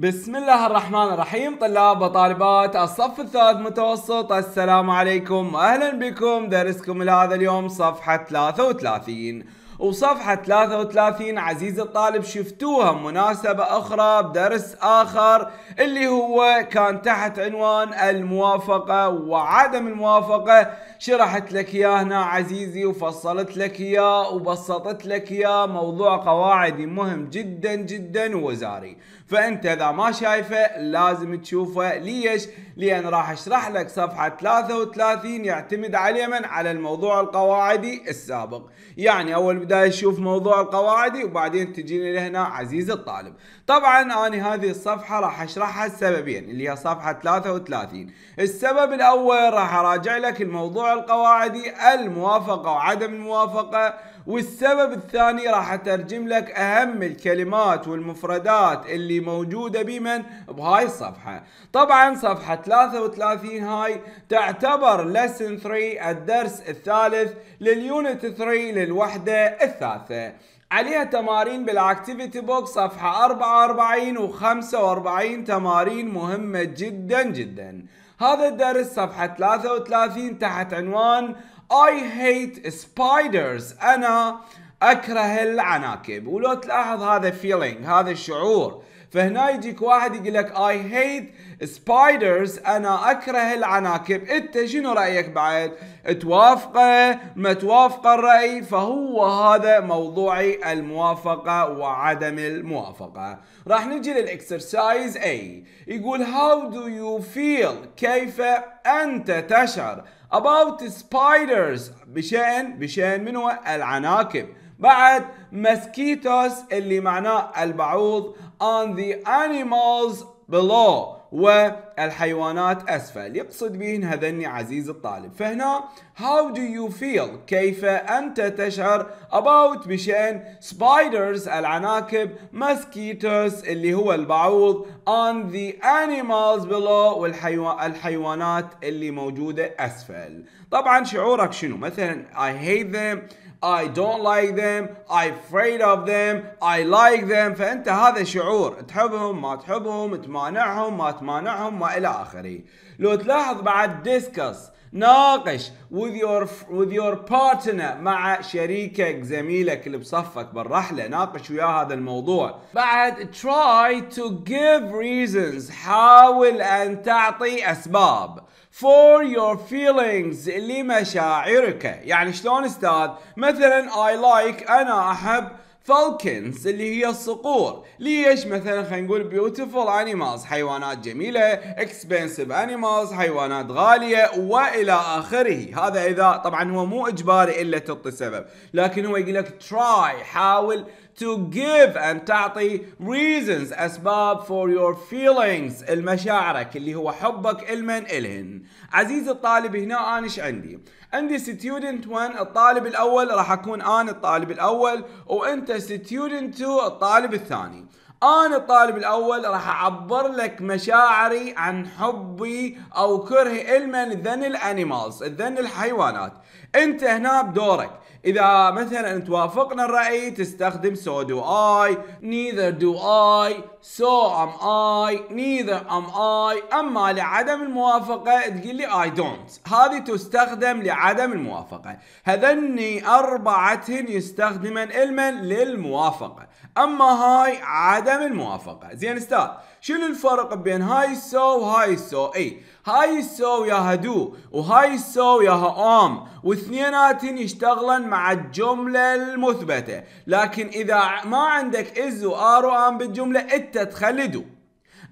بسم الله الرحمن الرحيم طلاب وطالبات الصف الثالث متوسط السلام عليكم اهلا بكم درسكم لهذا اليوم صفحة 33 وصفحة 33 عزيز الطالب شفتوها مناسبة أخرى بدرس آخر اللي هو كان تحت عنوان الموافقة وعدم الموافقة شرحت لك إياه هنا عزيزي وفصلت لك إياه وبسطت لك إياه موضوع قواعدي مهم جدا جدا وزاري فأنت إذا ما شايفه لازم تشوفه ليش؟ لأن راح أشرح لك صفحة 33 يعتمد عليه من على الموضوع القواعدي السابق يعني أول ابدا اشوف موضوع القواعدي وبعدين تجيني لهنا عزيز الطالب طبعا انا هذه الصفحه راح اشرحها السببين اللي هي صفحه 33 السبب الاول راح اراجع لك الموضوع القواعدي الموافقه وعدم الموافقه والسبب الثاني راح اترجم لك اهم الكلمات والمفردات اللي موجوده بمن بهاي الصفحه طبعا صفحه 33 هاي تعتبر لسن 3 الدرس الثالث لليونت 3 للوحده الثالثه عليها تمارين بالاكتيفيتي بوكس صفحه 44 و45 تمارين مهمه جدا جدا هذا الدرس صفحة 33 تحت عنوان I hate spiders أنا أكره العناكب ولو تلاحظ هذا feeling هذا الشعور فهنا يجيك واحد يقول لك اي هيت سبايدرز انا اكره العناكب انت شنو رايك بعد توافقه ما توافقه الراي فهو هذا موضوعي الموافقه وعدم الموافقه راح نجي للاكسرسايز اي يقول هاو دو يو فيل كيف انت تشعر about spiders بشان بشان منو العناكب بعد mosquitoes اللي معناه البعوض on the animals below والحيوانات أسفل يقصد بهن هذني عزيز الطالب فهنا how do you feel كيف أنت تشعر about بشأن spiders العناكب mosquitoes اللي هو البعوض on the animals below والحيوانات اللي موجودة أسفل طبعا شعورك شنو مثلا I hate them I don't like them I'm afraid of them I like them فأنت هذا شعور تحبهم ما تحبهم تمانعهم ما مانعهم والى اخره لو تلاحظ بعد ديسكس ناقش with your with your partner مع شريكك زميلك اللي بصفك بالرحله ناقش وياه هذا الموضوع بعد try to give reasons حاول ان تعطي اسباب for your feelings لمشاعرك يعني شلون استاذ مثلا I like انا احب فالكنز اللي هي الصقور ليش مثلا خلينا نقول بيوتيفول انيمالز حيوانات جميله اكسبنسيف انيمالز حيوانات غاليه والى اخره هذا اذا طبعا هو مو اجباري الا تعطي سبب لكن هو يقول لك تراي حاول to give أن تعطي reasons أسباب for your feelings المشاعرك اللي هو حبك المن إلهن عزيزي الطالب هنا أنا إيش عندي عندي student 1 الطالب الأول راح أكون أنا الطالب الأول وأنت student 2 الطالب الثاني أنا الطالب الأول راح أعبر لك مشاعري عن حبي أو كرهي المن ذن الأنيمالز ذن الحيوانات أنت هنا بدورك اذا مثلا توافقنا الراي تستخدم so do I neither do I so am I neither am I اما لعدم الموافقه تقول لي I don't هذه تستخدم لعدم الموافقه هذني اربعه يستخدمن المن للموافقه اما هاي عدم الموافقه زين استاذ شنو الفرق بين هاي السو وهاي السو اي هاي السو يا دو وهاي السو ياها ام واثنيناتن يشتغلن مع الجملة المثبتة لكن إذا ما عندك إز وآر وآم بالجملة أنت تخلي دو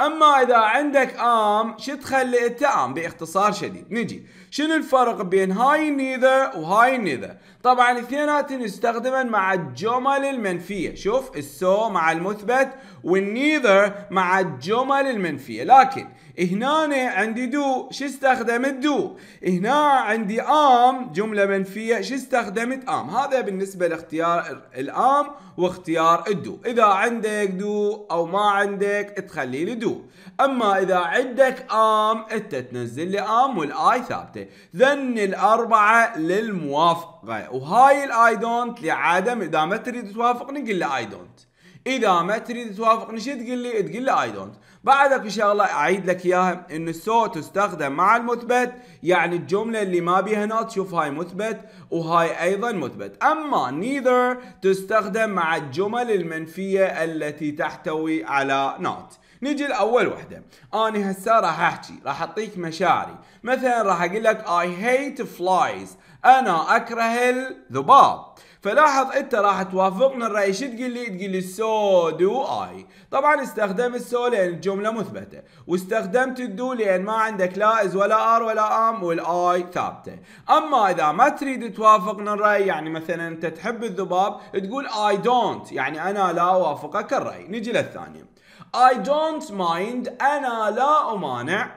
أما إذا عندك آم شو تخلي أنت آم باختصار شديد نجي شنو الفرق بين هاي نيذر وهاي نيذر طبعا اثنيناتهم يستخدمن مع الجمل المنفية شوف السو مع المثبت والنيذر مع الجمل المنفية لكن هنا عندي دو شو استخدمت دو هنا عندي ام جمله منفيه شو استخدمت ام هذا بالنسبه لاختيار الام واختيار الدو اذا عندك دو او ما عندك تخلي لي دو اما اذا عندك ام انت تنزل لي ام والاي ثابته ذن الاربعه للموافقه وهاي الاي دونت لعدم اذا ما تريد توافقني قل لي اي دونت اذا ما تريد توافقني شو تقول لي تقول لي اي دونت بعدك الله اعيد لك اياها ان سو تستخدم مع المثبت يعني الجمله اللي ما بيها نوت شوف هاي مثبت وهاي ايضا مثبت اما نيذر تستخدم مع الجمل المنفيه التي تحتوي على نوت نجي لاول وحده انا هسه راح احكي راح اعطيك مشاعري مثلا راح اقول لك اي هيت فلايز انا اكره الذباب فلاحظ انت راح توافقنا الراي شو تقول لي؟ تقول لي سو دو اي طبعا استخدم السو لان يعني الجمله مثبته واستخدمت الدو لان ما عندك لا از ولا ار ولا ام والاي ثابته اما اذا ما تريد توافقنا الراي يعني مثلا انت تحب الذباب تقول اي دونت يعني انا لا اوافقك الراي نجي للثانيه I don't mind أنا لا أمانع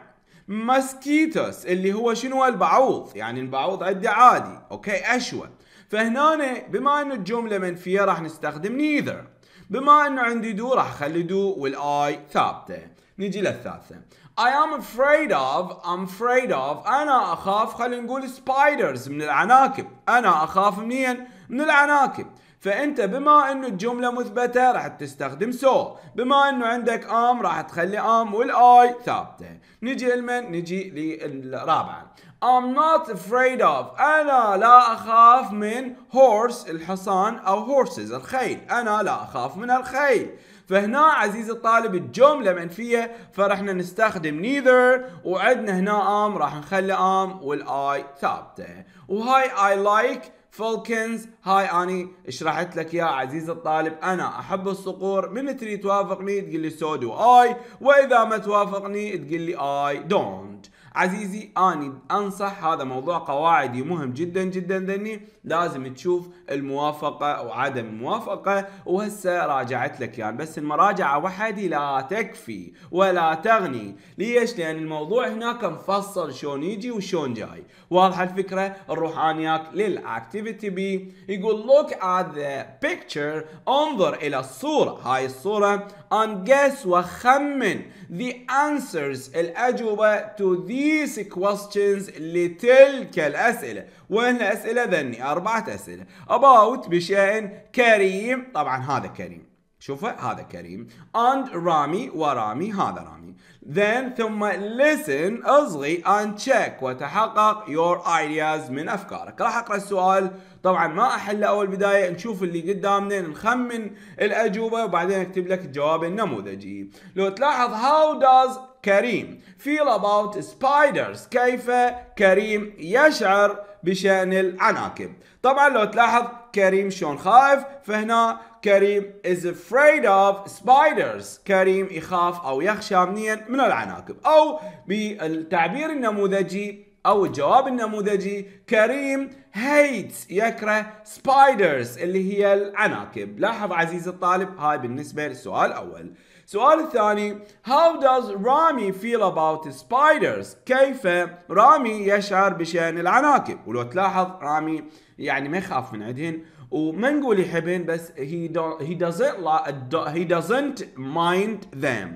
mosquitoes اللي هو شنو البعوض يعني البعوض عندي عادي أوكي أشوى فهنا بما أن الجملة منفية راح نستخدم neither بما أنه عندي دو راح أخلي دو والآي ثابتة نجي للثالثة I am afraid of I'm afraid of أنا أخاف خلينا نقول spiders من العناكب أنا أخاف منين؟ من العناكب فانت بما انه الجمله مثبته راح تستخدم سو بما انه عندك ام راح تخلي ام والاي ثابته نجي لمن نجي للرابعه I'm not afraid of أنا لا أخاف من هورس الحصان أو horses الخيل أنا لا أخاف من الخيل فهنا عزيزي الطالب الجملة منفية فرحنا نستخدم neither وعندنا هنا ام راح نخلي ام والآي ثابتة وهاي I like فولكنز هاي اني شرحت لك يا عزيز الطالب انا احب الصقور من تريد توافقني تقول لي سو دو اي واذا ما توافقني تقول لي اي دونت عزيزي اني انصح هذا موضوع قواعدي مهم جدا جدا ذني لازم تشوف الموافقه وعدم الموافقه وهسه راجعت لك يعني بس المراجعه وحدي لا تكفي ولا تغني ليش لان الموضوع هناك مفصل شلون يجي وشلون جاي واضحه الفكره نروح انياك للاكتيفيتي بي يقول لوك ات ذا بيكتشر انظر الى الصوره هاي الصوره and guess وخمن the answers الأجوبة to these questions لتلك الأسئلة وين الأسئلة ذني أربعة أسئلة about بشأن كريم طبعا هذا كريم شوفه هذا كريم and رامي ورامي هذا رامي then ثم listen اصغي and check وتحقق your ideas من افكارك راح اقرا السؤال طبعا ما احله اول بدايه نشوف اللي قدامنا نخمن الاجوبه وبعدين اكتب لك الجواب النموذجي لو تلاحظ how does كريم feel about spiders كيف كريم يشعر بشأن العناكب طبعا لو تلاحظ كريم شلون خايف فهنا كريم is afraid of spiders كريم يخاف او يخشى منين من العناكب او بالتعبير النموذجي او الجواب النموذجي كريم هيتس يكره سبايدرز اللي هي العناكب لاحظ عزيز الطالب هاي بالنسبة للسؤال الاول السؤال الثاني How does رامي feel about spiders كيف رامي يشعر بشأن العناكب ولو تلاحظ رامي يعني ما يخاف من عندهن وما نقول يحبهن بس he, don't, he doesn't he doesn't mind them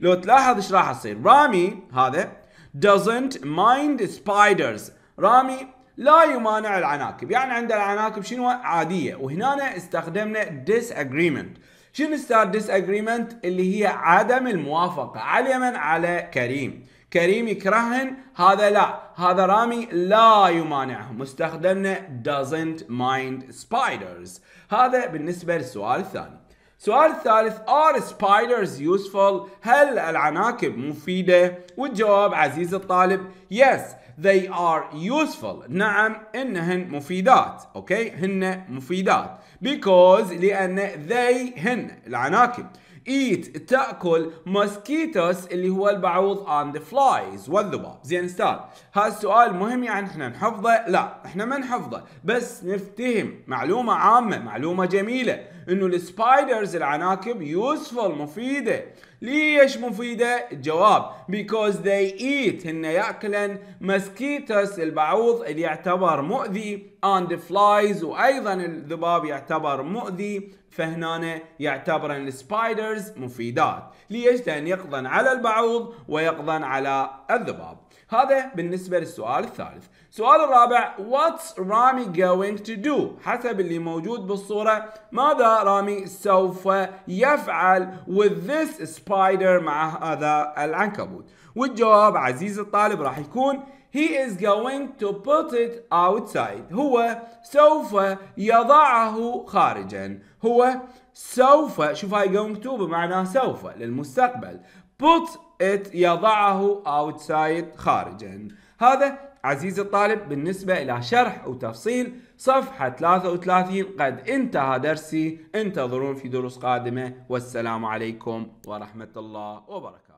لو تلاحظ ايش راح يصير رامي هذا doesn't mind spiders رامي لا يمانع العناكب يعني عند العناكب شنو عادية وهنا استخدمنا disagreement شنو ستار disagreement اللي هي عدم الموافقة على من على كريم كريم يكرهن هذا لا هذا رامي لا يمانعهم استخدمنا doesn't mind spiders هذا بالنسبة للسؤال الثاني السؤال الثالث are spiders useful هل العناكب مفيدة والجواب عزيز الطالب yes they are useful نعم انهن مفيدات اوكي هن مفيدات because لان they هن العناكب eat تاكل mosquitoes اللي هو البعوض on the flies والذباب زين استاذ هذا السؤال مهم يعني احنا نحفظه لا احنا ما نحفظه بس نفتهم معلومه عامه معلومه جميله انه السبايدرز العناكب يوسفل مفيده ليش مفيده الجواب because they eat هن ياكلن مسكيتوس البعوض اللي يعتبر مؤذي and flies وايضا الذباب يعتبر مؤذي فهنا يعتبر السبايدرز مفيدات ليش لان يقضن على البعوض ويقضن على الذباب هذا بالنسبة للسؤال الثالث السؤال الرابع What's Rami going to do حسب اللي موجود بالصورة ماذا رامي سوف يفعل with this spider مع هذا العنكبوت والجواب عزيز الطالب راح يكون He is going to put it outside. هو سوف يضعه خارجا. هو سوف شوف هاي going to بمعنى سوف للمستقبل. Put it يضعه outside خارجا هذا عزيزي الطالب بالنسبة إلى شرح وتفصيل صفحة 33 قد انتهى درسي انتظرون في دروس قادمة والسلام عليكم ورحمة الله وبركاته